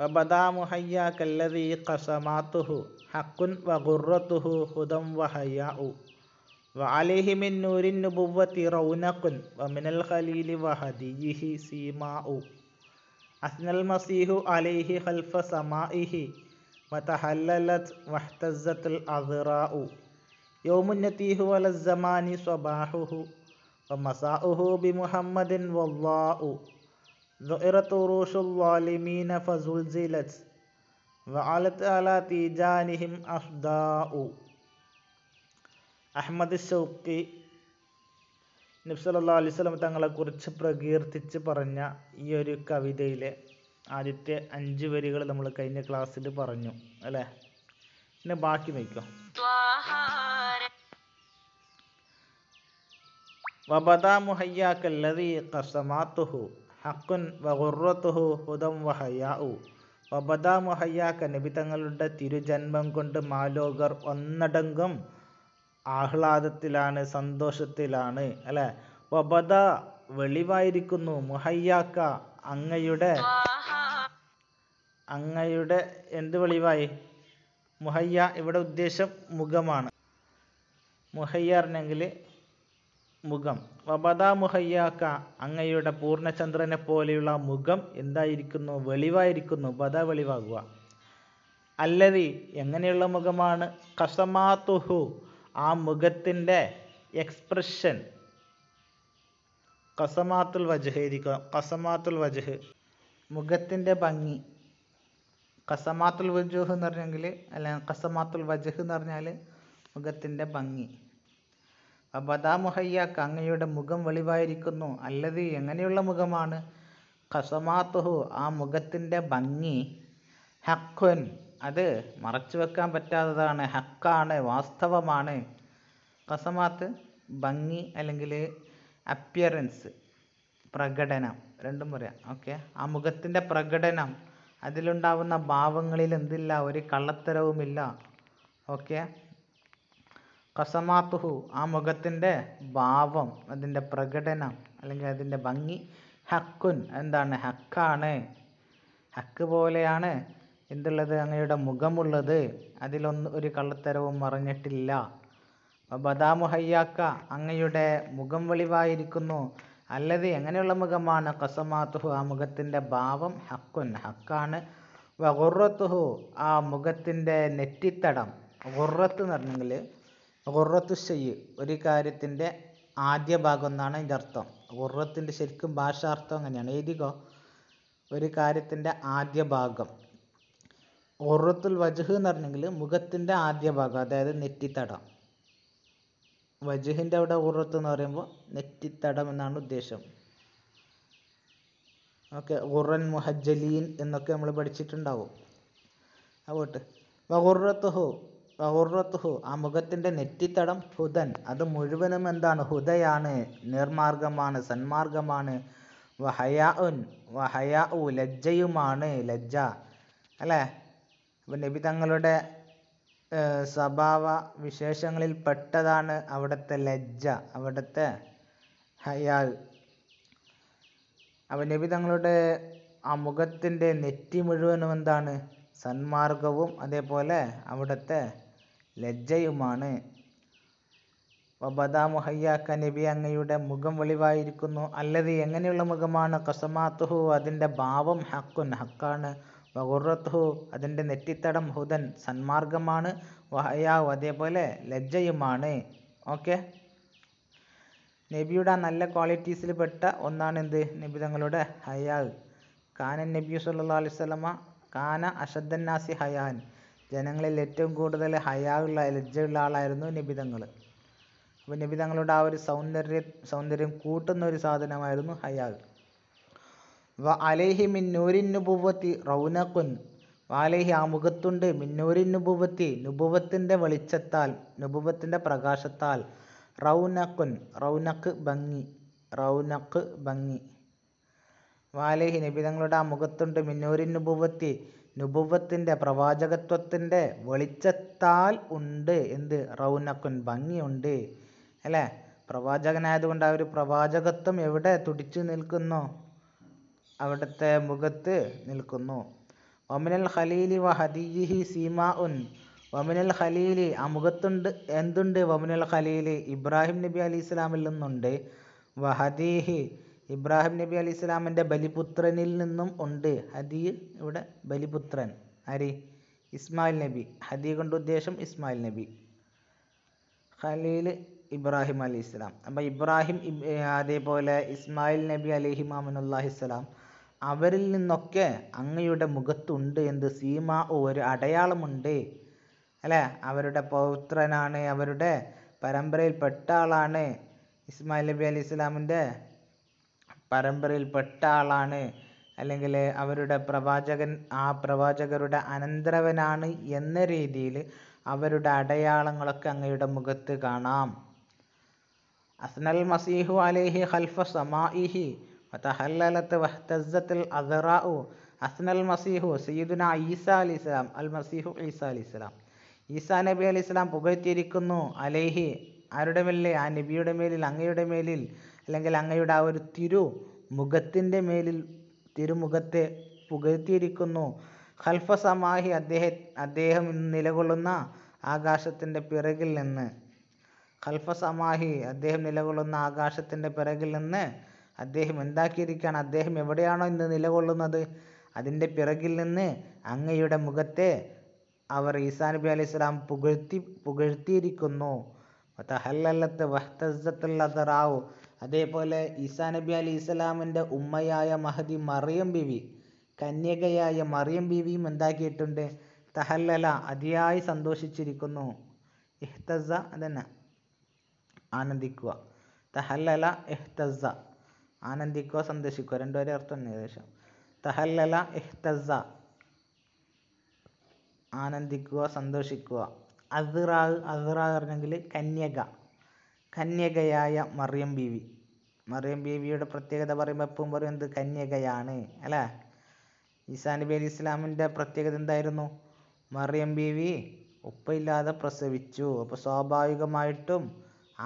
وبدا محيا الذي قسماته حق وغرته هدى وحياء وعليه من نور النبوة رونق ومن الخليل وهديه سيماء أثنى المسيح عليه خلف سمائه وتحللت واحتزت الأذراء يوم النتيه ولا الزمان صباحه ومساؤه بمحمد والله ذئرت رُوشُ الظالمين فزلزلت وعلت على تيجانهم أفداء Ahmed Shawqi നബ്സല്ലാ അലൈഹി സ്വലം തങ്ങളെക്കുറിച്ച് പ്രകീർത്തിച്ച് പറഞ്ഞ ഈ ഒരു കവിതയിലെ ആദ്യത്തെ അഞ്ച് വരികൾ നമ്മൾ കഴിഞ്ഞ ക്ലാസ്സിൽ പറഞ്ഞു അല്ലേ പിന്നെ ബാക്കി നോക്കോ വബദ മുഹയ്യാക്കല്ലതി കസമാത്തുഹു ഹക്കുൻ വഗുറത്തുഹു ഹുദം വഹയാഉ വബദാ നബി തങ്ങളുടെ തിരുജന്മം കൊണ്ട് മാലോകർ ഒന്നടങ്കം ആഹ്ലാദത്തിലാണ് സന്തോഷത്തിലാണ് അല്ലെ വബദ വെളിവായിരിക്കുന്നു മുഹയ്യാക്ക അങ്ങയുടെ അങ്ങയുടെ എന്ത് വെളിവായി മുഹയ്യ ഇവിടെ ഉദ്ദേശം മുഖമാണ് മുഹയ്യ അറിഞ്ഞെങ്കിൽ മുഖം വബദ മുഹയ്യാക്ക അങ്ങയുടെ പൂർണ്ണചന്ദ്രനെ പോലെയുള്ള മുഖം എന്തായിരിക്കുന്നു വെളിവായിരിക്കുന്നു ബദ വെളിവാകുക അല്ലതി എങ്ങനെയുള്ള മുഖമാണ് കസമാതുഹു ആ മുഖത്തിൻ്റെ എക്സ്പ്രഷൻ കസമാത്തുൽ ഇരിക്കുക കസമാത്തുൽ വജഹ് മുഖത്തിൻ്റെ ഭംഗി കസമാത്തുൽ വജുഹ് എന്ന് പറഞ്ഞെങ്കിൽ അല്ല കസമാത്തുൽ വജഹ് എന്ന് പറഞ്ഞാൽ മുഖത്തിൻ്റെ ഭംഗി അബദാ മുഹയ്യാക്ക് അങ്ങയുടെ മുഖം വെളിവായിരിക്കുന്നു അല്ലത് എങ്ങനെയുള്ള മുഖമാണ് കസമാത്തുഹു ആ മുഖത്തിൻ്റെ ഭംഗി ഹക്കുൻ അത് മറച്ചു വെക്കാൻ പറ്റാത്തതാണ് ഹക്കാണ് വാസ്തവമാണ് കസമാത്ത് ഭംഗി അല്ലെങ്കിൽ അപ്പിയറൻസ് പ്രകടനം രണ്ടും പറയാം ഓക്കെ ആ മുഖത്തിൻ്റെ പ്രകടനം അതിലുണ്ടാവുന്ന ഭാവങ്ങളിൽ എന്തില്ല ഒരു കള്ളത്തരവുമില്ല ഓക്കെ കസമാത്തുഹു ആ മുഖത്തിൻ്റെ ഭാവം അതിൻ്റെ പ്രകടനം അല്ലെങ്കിൽ അതിൻ്റെ ഭംഗി ഹക്കുൻ എന്താണ് ഹക്കാണ് ഹക്ക് പോലെയാണ് എന്തുള്ളത് അങ്ങയുടെ മുഖമുള്ളത് അതിലൊന്നും ഒരു കള്ളത്തരവും മറഞ്ഞിട്ടില്ല ബദാമു ഹയ്യാക്ക അങ്ങയുടെ മുഖം വെളിവായിരിക്കുന്നു അല്ലത് എങ്ങനെയുള്ള മുഖമാണ് കസമാത്തുഹു ആ മുഖത്തിൻ്റെ ഭാവം ഹക്കുൻ ഹക്കാണ് വഗുറത്തുഹു ആ മുഖത്തിൻ്റെ നെറ്റിത്തടം ഗുറത്ത് എന്ന് പറഞ്ഞെങ്കിൽ ഖുർറത്തുസ്സയ്യ് ഒരു കാര്യത്തിൻ്റെ ആദ്യ ഭാഗം എന്നാണ് അതിൻ്റെ അർത്ഥം ഖുർറത്തിൻ്റെ ശരിക്കും ഭാഷാർത്ഥം അങ്ങനെയാണ് എഴുതിക്കോ ഒരു കാര്യത്തിൻ്റെ ആദ്യ ഭാഗം ഖുർറത്തുൽ വജുഹ് എന്ന് പറഞ്ഞെങ്കിൽ മുഖത്തിൻ്റെ ആദ്യ ഭാഗം അതായത് നെറ്റിത്തടം വജുഹിൻ്റെ അവിടെ ഖുർറത്ത് എന്ന് പറയുമ്പോൾ നെറ്റിത്തടം എന്നാണ് ഉദ്ദേശം ഓക്കെ ഖുറൻ മുഹജ്ജലീൻ എന്നൊക്കെ നമ്മൾ പഠിച്ചിട്ടുണ്ടാവും അപ്പോട്ട് പോട്ട് ഔറത്തുഹു ആ മുഖത്തിൻ്റെ നെറ്റിത്തടം ഹുദൻ അത് മുഴുവനും എന്താണ് ഹുദയാണ് നിർമാർഗമാണ് സന്മാർഗമാണ് വഹയാഉൻ വഹയാഉ ലജ്ജയുമാണ് ലജ്ജ അല്ലേ അപ്പം നബി തങ്ങളുടെ സ്വഭാവ വിശേഷങ്ങളിൽ പെട്ടതാണ് അവിടുത്തെ ലജ്ജ അവിടുത്തെ ഹയാൽ അപ്പം നബി തങ്ങളുടെ ആ മുഖത്തിൻ്റെ നെറ്റി മുഴുവനും എന്താണ് സന്മാർഗവും അതേപോലെ അവിടുത്തെ ലജ്ജയുമാണ്. വബദാ മുഹയ്യാക്ക നബി അങ്ങയുടെ മുഖം വെളിവായിരിക്കുന്നു. അല്ലദീ എങ്ങനെയുള്ള മുഖമാണ്? കസമാത്തുഹു അതിന്റെ ഭാവം ഹക്കുൻ ഹക്കാണ് വഗുർറത്തുഹു അതിന്റെ നെറ്റിത്തടം ഹുദൻ സന്മാർഗമാണ് വഹയാഉ അതേപോലെ ലജ്ജയുമാണ്. ഓക്കേ. നബിയുടെ നല്ല ക്വാളിറ്റീസിൽ പെട്ട ഒന്നാണ് എന്ത്? നബി തങ്ങളുടെ ഹയാൽ കാനൻ നബി സ്വല്ലല്ലാഹു അലൈഹി വസല്ലമ കാന അഷദ്ദന്നാസി ഹയാൻ ജനങ്ങളിൽ ഏറ്റവും കൂടുതൽ ഹയാവുള്ള ലജ്ജയുള്ള ആളായിരുന്നു നബി തങ്ങൾ അപ്പോൾ നബി തങ്ങളുടെ ആ ഒരു സൗന്ദര്യ സൗന്ദര്യം കൂട്ടുന്ന ഒരു സാധനമായിരുന്നു ഹയാവ് വ അലേഹി മിന്നൂരിൻ നുബുവത്തി റൗനക്കുൻ വാലേഹി ആ മുഖത്തുണ്ട് മിന്നൂരിൻ നുബുവത്തി നുബുവത്തിൻ്റെ വെളിച്ചത്താൽ നുബുവത്തിൻ്റെ പ്രകാശത്താൽ റൗനക്കുൻ റൗനക്ക് ഭംഗി റൗനക്ക് ഭംഗി വാലേഹി നബി തങ്ങളുടെ ആ മുഖത്തുണ്ട് മിന്നൂരിൻ നുബുവത്തി നുബുവ്വത്തിന്റെ പ്രവാചകത്വത്തിന്റെ വെളിച്ചത്താൽ ഉണ്ട് എന്ത് റൗനക്കുൻ ഭംഗിയുണ്ട് അല്ലേ പ്രവാചകനായതുകൊണ്ട് ആ ഒരു പ്രവാചകത്വം എവിടെ തുടിച്ചു നിൽക്കുന്നു അവിടുത്തെ മുഖത്ത് നിൽക്കുന്നു ഒമിനൽ ഖലീലി വ ഹദീഹി സീമാ ഉൻ വമിനൽ ഖലീലി ആ മുഖത്തുണ്ട് എന്തുണ്ട് വമിനൽ ഖലീലി ഇബ്രാഹിം നബി അലി ഇസ്ലാമിൽ നിന്നുണ്ട് വഹദീഹി ഇബ്രാഹിം നബി അലി ഇസ്ലാമിൻ്റെ ബലിപുത്രനിൽ നിന്നും ഉണ്ട് ഹദി ഇവിടെ ബലിപുത്രൻ ആര് ഇസ്മായിൽ നബി ഹദി കൊണ്ട് ഉദ്ദേശം ഇസ്മായിൽ നബി ഖലീൽ ഇബ്രാഹിം അലി ഇസ്ലാം അപ്പോൾ ഇബ്രാഹിം അതേപോലെ ഇസ്മായിൽ നബി അലിഹി മാമനുല്ലാഹിസ്സലാം അവരിൽ നിന്നൊക്കെ അങ്ങയുടെ മുഖത്തുണ്ട് എന്ത് സീമ ഒരു അടയാളമുണ്ട് അല്ലേ അവരുടെ പൗത്രനാണ് അവരുടെ പരമ്പരയിൽപ്പെട്ട ആളാണ് ഇസ്മായിൽ നബി അലി ഇസ്ലാമിൻ്റെ പരമ്പരയിൽപ്പെട്ട ആളാണ് അല്ലെങ്കിൽ അവരുടെ പ്രവാചകൻ ആ പ്രവാചകരുടെ അനന്തരവനാണ് എന്ന രീതിയിൽ അവരുടെ അടയാളങ്ങളൊക്കെ അങ്ങയുടെ മുഖത്ത് കാണാം അസ്നൽ മസീഹു അലേഹി ഖൽഫ സമാഇഹി വതഹല്ലലത്ത് വഹ്തസ്സത്തുൽ അസറാഉ അസ്നൽ മസീഹു സയ്യിദുന ഈസ അലി ഇസ്ലാം അൽ മസീഹു ഈസ അലി ഇസ്ലാം ഈസാ നബി അലി ഇസ്ലാം പുകഴ്ത്തിയിരിക്കുന്നു അലേഹി ആരുടെ മേലിൽ ആ നബിയുടെ മേലിൽ അങ്ങയുടെ മേലിൽ അല്ലെങ്കിൽ അങ്ങയുടെ ആ ഒരു തിരു മുഖത്തിൻ്റെ മേലിൽ തിരുമുഖത്തെ പുകഴ്ത്തിയിരിക്കുന്നു ഖൽഫസമാഹി അദ്ദേഹ അദ്ദേഹം ഇന്ന് നിലകൊള്ളുന്ന ആകാശത്തിൻ്റെ പിറകിൽ നിന്ന് ഖൽഫസമാഹി അദ്ദേഹം നിലകൊള്ളുന്ന ആകാശത്തിൻ്റെ പിറകിൽ നിന്ന് അദ്ദേഹം എന്താക്കിയിരിക്കുകയാണ് അദ്ദേഹം എവിടെയാണോ ഇന്ന് നിലകൊള്ളുന്നത് അതിൻ്റെ പിറകിൽ നിന്ന് അങ്ങയുടെ മുഖത്തെ അവർ ഈസാ നബി അലൈഹി സ്വലാം പുകഴ്ത്തി പുകഴ്ത്തിയിരിക്കുന്നു തഹല്ലത്ത് വഹ്തസ്സത്തുൽ അദറാവ് അതേപോലെ ഈസാ നബി അലി ഇസ്ലാമിൻ്റെ ഉമ്മയായ മഹദി മറിയം ബിവി കന്യകയായ മറിയം ബിവിയും എന്താക്കിയിട്ടുണ്ട് തഹല്ലല അതിയായി സന്തോഷിച്ചിരിക്കുന്നു ഇഹ്തസ അതന്നെ ആനന്ദിക്കുക തഹല്ലല ഇഹ്തസ ആനന്ദിക്കുക സന്തോഷിക്കുക രണ്ടുപേരെ അർത്ഥം ഏകദേശം തഹല്ലല ഇഹ്തസ ആനന്ദിക്കുക സന്തോഷിക്കുക അസ്റ അസ്റ പറഞ്ഞെങ്കിൽ കന്യക കന്യകയായ മറിയം ബീവി മറിയം ബീവിയുടെ പ്രത്യേകത പറയുമ്പോൾ എപ്പോഴും പറയും എന്ത് കന്യകയാണ് അല്ലേ ഈസാ നബി അലി ഇസ്ലാമിൻ്റെ പ്രത്യേകത എന്തായിരുന്നു മറിയം ബീവി ഉപ്പയില്ലാതെ പ്രസവിച്ചു അപ്പോൾ സ്വാഭാവികമായിട്ടും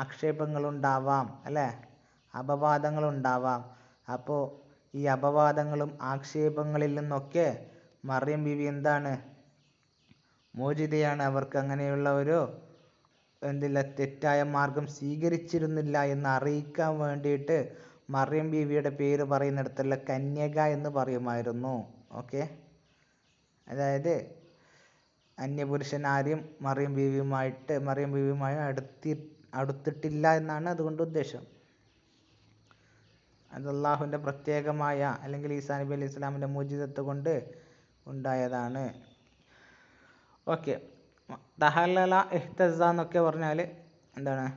ആക്ഷേപങ്ങളുണ്ടാവാം അല്ലേ അപവാദങ്ങളുണ്ടാവാം അപ്പോൾ ഈ അപവാദങ്ങളും ആക്ഷേപങ്ങളിൽ നിന്നൊക്കെ മറിയം ബീവി എന്താണ് മോചിതയാണ് അവർക്ക് അങ്ങനെയുള്ള ഒരു എന്തില്ല തെറ്റായ മാർഗം സ്വീകരിച്ചിരുന്നില്ല എന്ന് അറിയിക്കാൻ വേണ്ടിയിട്ട് മറിയം ബീവിയുടെ പേര് പറയുന്നിടത്തല്ല കന്യക എന്ന് പറയുമായിരുന്നു ഓക്കെ അതായത് അന്യപുരുഷൻ ആരെയും മറിയം ബീവിയുമായിട്ട് മറിയം ബീവിയുമായി അടുത്തി അടുത്തിട്ടില്ല എന്നാണ് അതുകൊണ്ട് ഉദ്ദേശം അത് അള്ളാഹുവിൻ്റെ പ്രത്യേകമായ അല്ലെങ്കിൽ ഈസാ നബി അലൈഹി ഇസ്ലാമിൻ്റെ മോചിതത്വം കൊണ്ട് ഉണ്ടായതാണ് ഓക്കെ തഹല്ലല ഇഹ്തസ എന്നൊക്കെ പറഞ്ഞാൽ എന്താണ്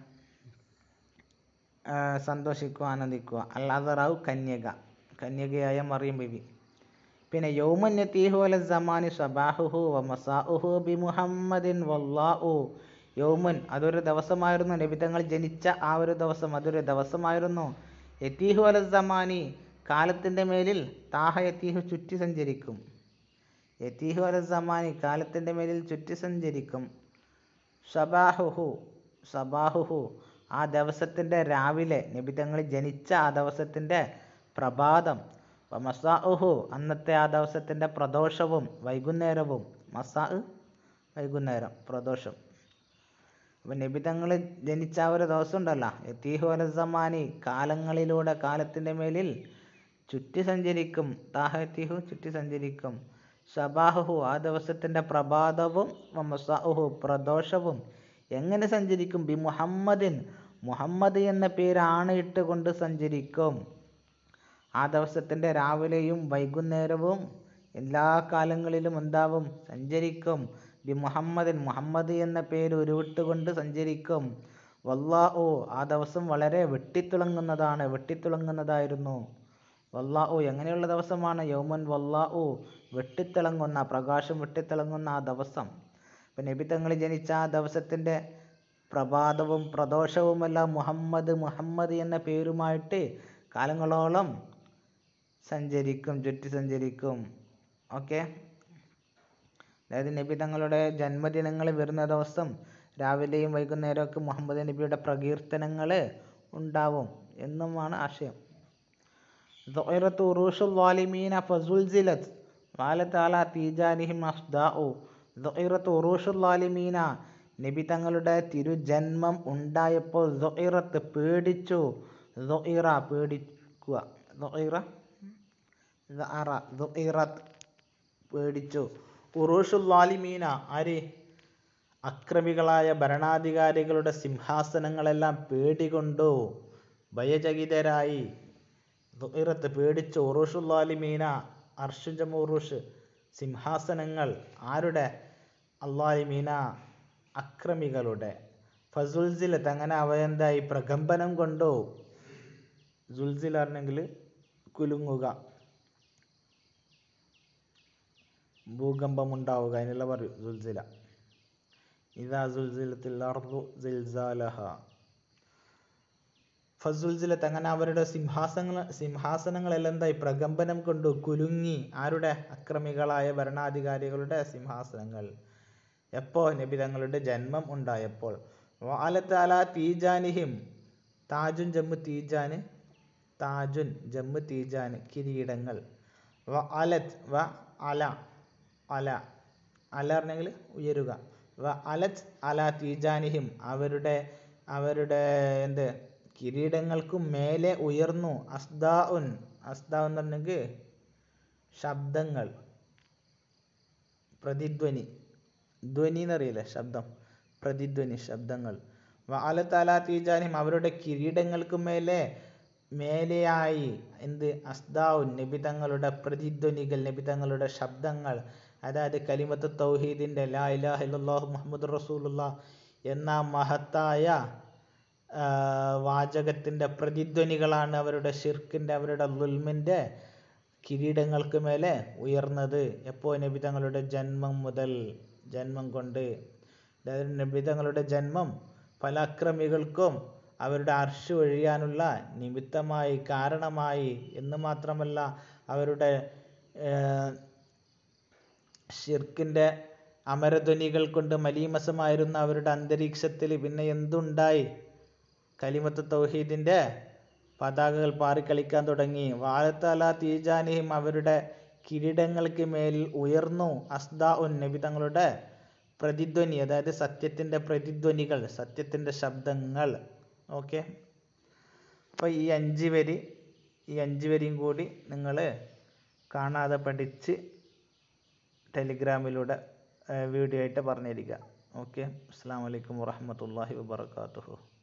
സന്തോഷിക്കുക ആനന്ദിക്കുക അല്ലാതറാവു കന്യക കന്യകയായ മറിയം ബിബി പിന്നെ യൗമന്യത്തീഹു അല സമാനി സബാഹുഹു വമസാഹുഹു ബി മുഹമ്മദിൻ വല്ലാഹു യൗമൻ അതൊരു ദിവസമായിരുന്നു നബിതങ്ങൾ ജനിച്ച ആ ഒരു ദിവസം അതൊരു ദിവസമായിരുന്നു യത്തീഹു അല സമാനി കാലത്തിൻ്റെ മേലിൽ താഹ യത്തീഹു ചുറ്റി സഞ്ചരിക്കും സമാനി കാലത്തിന്റെ മേലിൽ ചുറ്റി സഞ്ചരിക്കും സബാഹുഹു സബാഹുഹു ആ ദിവസത്തിന്റെ രാവിലെ നബിതങ്ങൾ ജനിച്ച ആ ദിവസത്തിന്റെ പ്രഭാതം മസാഹു അന്നത്തെ ആ ദിവസത്തിന്റെ പ്രദോഷവും വൈകുന്നേരവും മസാഅ് വൈകുന്നേരം പ്രദോഷം അപ്പം നബിതങ്ങൾ ജനിച്ച ആ ഒരു ദിവസം ഉണ്ടല്ലോ സമാനി കാലങ്ങളിലൂടെ കാലത്തിന്റെ മേലിൽ ചുറ്റി സഞ്ചരിക്കും താഹത്തിഹു ചുറ്റി സഞ്ചരിക്കും ശബാഹു ആ ദിവസത്തിൻ്റെ പ്രഭാതവും മസാഹുഹു പ്രദോഷവും എങ്ങനെ സഞ്ചരിക്കും ബി മുഹമ്മദിൻ മുഹമ്മദ് എന്ന പേരാണ് ഇട്ടുകൊണ്ട് സഞ്ചരിക്കും ആ ദിവസത്തിൻ്റെ രാവിലെയും വൈകുന്നേരവും എല്ലാ കാലങ്ങളിലും എന്താവും സഞ്ചരിക്കും ബി മുഹമ്മദിൻ മുഹമ്മദ് എന്ന പേര് ഉരുവിട്ടുകൊണ്ട് സഞ്ചരിക്കും ഓ ആ ദിവസം വളരെ വെട്ടിത്തിളങ്ങുന്നതാണ് വെട്ടിത്തിളങ്ങുന്നതായിരുന്നു വല്ലാഹു എങ്ങനെയുള്ള ദിവസമാണ് യൗമൻ വല്ലാഹു വെട്ടിത്തിളങ്ങുന്ന പ്രകാശം വെട്ടിത്തിളങ്ങുന്ന ആ ദിവസം അപ്പം നബി തങ്ങൾ ജനിച്ച ആ ദിവസത്തിൻ്റെ പ്രഭാതവും പ്രദോഷവുമെല്ലാം മുഹമ്മദ് മുഹമ്മദ് എന്ന പേരുമായിട്ട് കാലങ്ങളോളം സഞ്ചരിക്കും ചുറ്റി സഞ്ചരിക്കും ഓക്കെ അതായത് നബി തങ്ങളുടെ ജന്മദിനങ്ങൾ വരുന്ന ദിവസം രാവിലെയും വൈകുന്നേരമൊക്കെ മുഹമ്മദ് നബിയുടെ പ്രകീർത്തനങ്ങൾ ഉണ്ടാവും എന്നുമാണ് ആശയം ദൊയറത്തു റൂഷു ലാലിമീന ഫസുൽസിലത്ത് വാലത്താല തീജാനിഹിം അഫ്ദാഉ ദൊയറത്തു റൂഷു ലാലിമീന നബി തങ്ങളുടെ തിരുജന്മം ഉണ്ടായപ്പോൾ ദൊയറത്ത് പേടിച്ചു ദൊയറ പേടിക്കുക ദൊയറ ദൊയറത്ത് പേടിച്ചു ഉറൂഷു ലാലിമീന ആര് അക്രമികളായ ഭരണാധികാരികളുടെ സിംഹാസനങ്ങളെല്ലാം പേടികൊണ്ടു ഭയചകിതരായി ദുഃറത്ത് പേടിച്ചു ഉറൂഷുല്ലാലിമീന അർഷുജം ഉറൂഷ് സിംഹാസനങ്ങൾ ആരുടെ മീന അക്രമികളുടെ ഫസുൽസിൽ തങ്ങനെ അവയെന്തായി പ്രകമ്പനം കൊണ്ടോ സുൽസിൽ ആണെങ്കിൽ കുലുങ്ങുക ഉണ്ടാവുക അതിനെല്ലാം പറയും സുൽസില ഇതാ സുൽസിലത്തിൽ അർദു സിൽസാലഹ ഫസുൽസിലത്ത് തങ്ങനെ അവരുടെ സിംഹാസന സിംഹാസനങ്ങളെല്ലാം എന്തായി പ്രകമ്പനം കൊണ്ട് കുലുങ്ങി ആരുടെ അക്രമികളായ ഭരണാധികാരികളുടെ സിംഹാസനങ്ങൾ എപ്പോ നബി തങ്ങളുടെ ജന്മം ഉണ്ടായപ്പോൾ വാലത്താല തീജാനിഹിം താജുൻ ജമ്മു തീജാന് താജുൻ ജമ്മു തീജാന് കിരീടങ്ങൾ വ അലത് വ അല അല അല പറഞ്ഞെങ്കിൽ ഉയരുക വ അലത് അല തീജാനിഹിം അവരുടെ അവരുടെ എന്ത് കിരീടങ്ങൾക്കും മേലെ ഉയർന്നു അസ്ദാഉൻ അസ്ദാഉൻ എന്ന് പറഞ്ഞെങ്കിൽ ശബ്ദങ്ങൾ പ്രതിധ്വനി ധ്വനി എന്നറിയില്ല ശബ്ദം പ്രതിധ്വനി ശബ്ദങ്ങൾ വാല താലാത്തീജാനും അവരുടെ കിരീടങ്ങൾക്ക് മേലെ മേലെയായി എന്ത് അസ്ദാഉൻ നബി തങ്ങളുടെ പ്രതിധ്വനികൾ നബി തങ്ങളുടെ ശബ്ദങ്ങൾ അതായത് കലിമത്ത് തൗഹീദിൻ്റെ ലാ ഇലാഹ ഇല്ലാഹു മുഹമ്മദ് റസൂലുള്ള എന്ന മഹത്തായ വാചകത്തിൻ്റെ പ്രതിധ്വനികളാണ് അവരുടെ ഷിർക്കിൻ്റെ അവരുടെ ദുൽമിൻ്റെ കിരീടങ്ങൾക്ക് മേലെ ഉയർന്നത് എപ്പോൾ നബി തങ്ങളുടെ ജന്മം മുതൽ ജന്മം കൊണ്ട് നബി തങ്ങളുടെ ജന്മം പല അക്രമികൾക്കും അവരുടെ അർഷ് ഒഴിയാനുള്ള നിമിത്തമായി കാരണമായി എന്ന് മാത്രമല്ല അവരുടെ ഷിർക്കിൻ്റെ അമരധ്വനികൾ കൊണ്ട് മലീമസമായിരുന്ന അവരുടെ അന്തരീക്ഷത്തിൽ പിന്നെ എന്തുണ്ടായി കലിമത്ത് തൗഹീദിൻ്റെ പതാകകൾ പാറിക്കളിക്കാൻ തുടങ്ങി വാലത്തല തീജാനിയും അവരുടെ കിരീടങ്ങൾക്ക് മേലിൽ ഉയർന്നു അസ്ദാ ഉൻ നബി തങ്ങളുടെ പ്രതിധ്വനി അതായത് സത്യത്തിൻ്റെ പ്രതിധ്വനികൾ സത്യത്തിൻ്റെ ശബ്ദങ്ങൾ ഓക്കെ അപ്പോൾ ഈ അഞ്ച് വരി ഈ അഞ്ച് വരിയും കൂടി നിങ്ങൾ കാണാതെ പഠിച്ച് ടെലിഗ്രാമിലൂടെ വീഡിയോ ആയിട്ട് പറഞ്ഞിരിക്കുക ഓക്കെ അസ്സാം വലൈക്കും വാഹമത്തല്ലാഹി വാത്തു